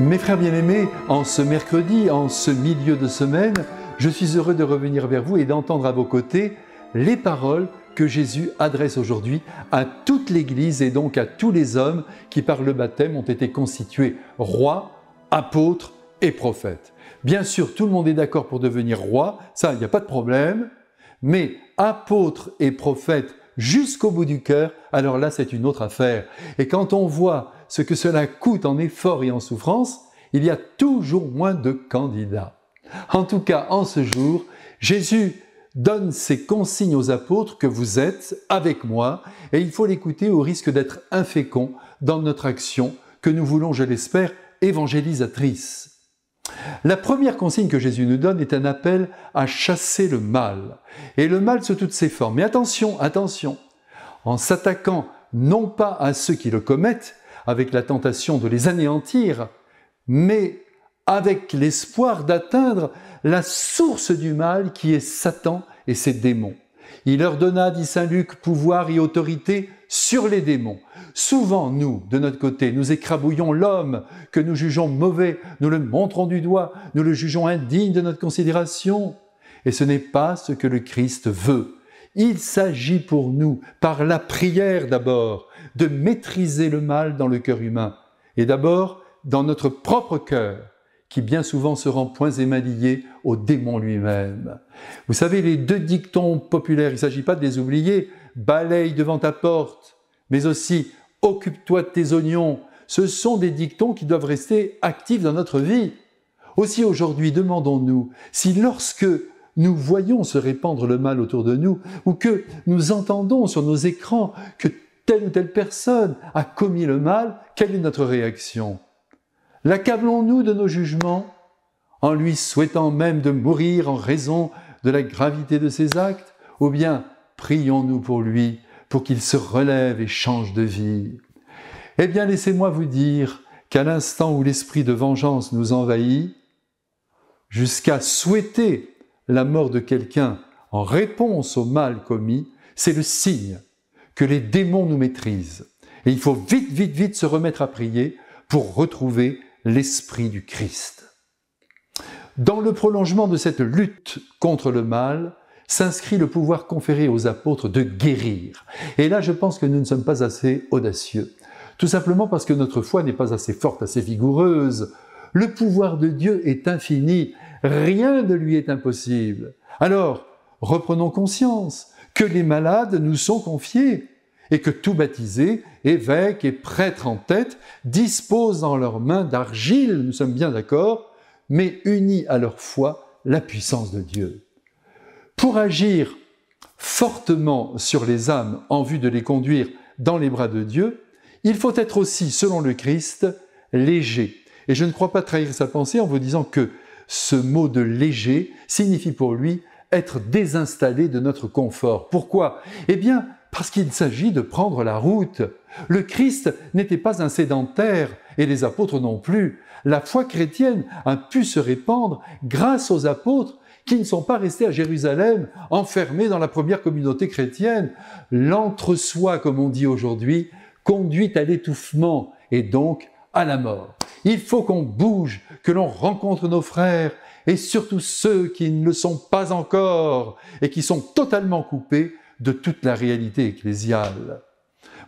Mes frères bien-aimés, en ce mercredi, en ce milieu de semaine, je suis heureux de revenir vers vous et d'entendre à vos côtés les paroles que Jésus adresse aujourd'hui à toute l'Église et donc à tous les hommes qui par le baptême ont été constitués rois, apôtres et prophètes. Bien sûr, tout le monde est d'accord pour devenir roi, ça, il n'y a pas de problème, mais apôtres et prophètes jusqu'au bout du cœur, alors là, c'est une autre affaire. Et quand on voit ce que cela coûte en effort et en souffrance, il y a toujours moins de candidats. En tout cas, en ce jour, Jésus donne ses consignes aux apôtres que vous êtes avec moi, et il faut l'écouter au risque d'être infécond dans notre action que nous voulons, je l'espère, évangélisatrice. La première consigne que Jésus nous donne est un appel à chasser le mal, et le mal sous toutes ses formes. Mais attention, attention, en s'attaquant non pas à ceux qui le commettent, avec la tentation de les anéantir, mais avec l'espoir d'atteindre la source du mal qui est Satan et ses démons. Il leur donna, dit Saint Luc, pouvoir et autorité sur les démons. Souvent, nous, de notre côté, nous écrabouillons l'homme que nous jugeons mauvais, nous le montrons du doigt, nous le jugeons indigne de notre considération. Et ce n'est pas ce que le Christ veut. Il s'agit pour nous, par la prière d'abord, de maîtriser le mal dans le cœur humain, et d'abord dans notre propre cœur, qui bien souvent se rend point émaillés au démon lui-même. Vous savez, les deux dictons populaires, il ne s'agit pas de les oublier, balaye devant ta porte, mais aussi occupe-toi de tes oignons. Ce sont des dictons qui doivent rester actifs dans notre vie. Aussi aujourd'hui, demandons-nous si lorsque nous voyons se répandre le mal autour de nous, ou que nous entendons sur nos écrans que telle ou telle personne a commis le mal, quelle est notre réaction L'accablons-nous de nos jugements en lui souhaitant même de mourir en raison de la gravité de ses actes Ou bien prions-nous pour lui pour qu'il se relève et change de vie Eh bien, laissez-moi vous dire qu'à l'instant où l'esprit de vengeance nous envahit, jusqu'à souhaiter la mort de quelqu'un en réponse au mal commis, c'est le signe que les démons nous maîtrisent. Et il faut vite, vite, vite se remettre à prier pour retrouver l'Esprit du Christ. Dans le prolongement de cette lutte contre le mal, s'inscrit le pouvoir conféré aux apôtres de guérir. Et là, je pense que nous ne sommes pas assez audacieux. Tout simplement parce que notre foi n'est pas assez forte, assez vigoureuse. Le pouvoir de Dieu est infini. Rien de lui est impossible. Alors, reprenons conscience que les malades nous sont confiés et que tout baptisé, évêque et prêtre en tête, disposent dans leurs mains d'argile, nous sommes bien d'accord, mais unis à leur foi la puissance de Dieu. Pour agir fortement sur les âmes en vue de les conduire dans les bras de Dieu, il faut être aussi, selon le Christ, léger. Et je ne crois pas trahir sa pensée en vous disant que ce mot de léger signifie pour lui être désinstallé de notre confort. Pourquoi Eh bien, parce qu'il s'agit de prendre la route. Le Christ n'était pas un sédentaire, et les apôtres non plus. La foi chrétienne a pu se répandre grâce aux apôtres qui ne sont pas restés à Jérusalem, enfermés dans la première communauté chrétienne. L'entre-soi, comme on dit aujourd'hui, conduit à l'étouffement et donc à la mort. Il faut qu'on bouge, que l'on rencontre nos frères et surtout ceux qui ne le sont pas encore et qui sont totalement coupés de toute la réalité ecclésiale.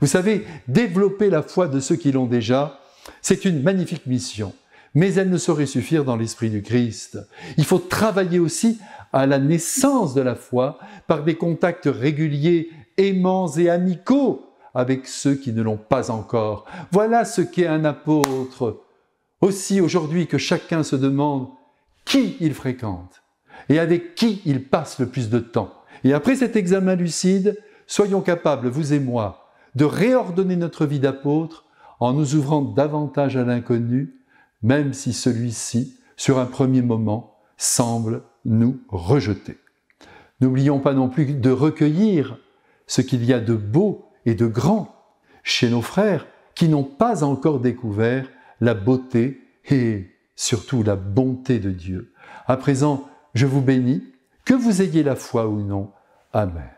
Vous savez, développer la foi de ceux qui l'ont déjà, c'est une magnifique mission, mais elle ne saurait suffire dans l'esprit du Christ. Il faut travailler aussi à la naissance de la foi par des contacts réguliers, aimants et amicaux avec ceux qui ne l'ont pas encore. Voilà ce qu'est un apôtre. Aussi aujourd'hui que chacun se demande qui il fréquente et avec qui il passe le plus de temps. Et après cet examen lucide, soyons capables, vous et moi, de réordonner notre vie d'apôtre en nous ouvrant davantage à l'inconnu, même si celui-ci, sur un premier moment, semble nous rejeter. N'oublions pas non plus de recueillir ce qu'il y a de beau et de grand chez nos frères qui n'ont pas encore découvert la beauté et surtout la bonté de Dieu. À présent, je vous bénis, que vous ayez la foi ou non, 阿门。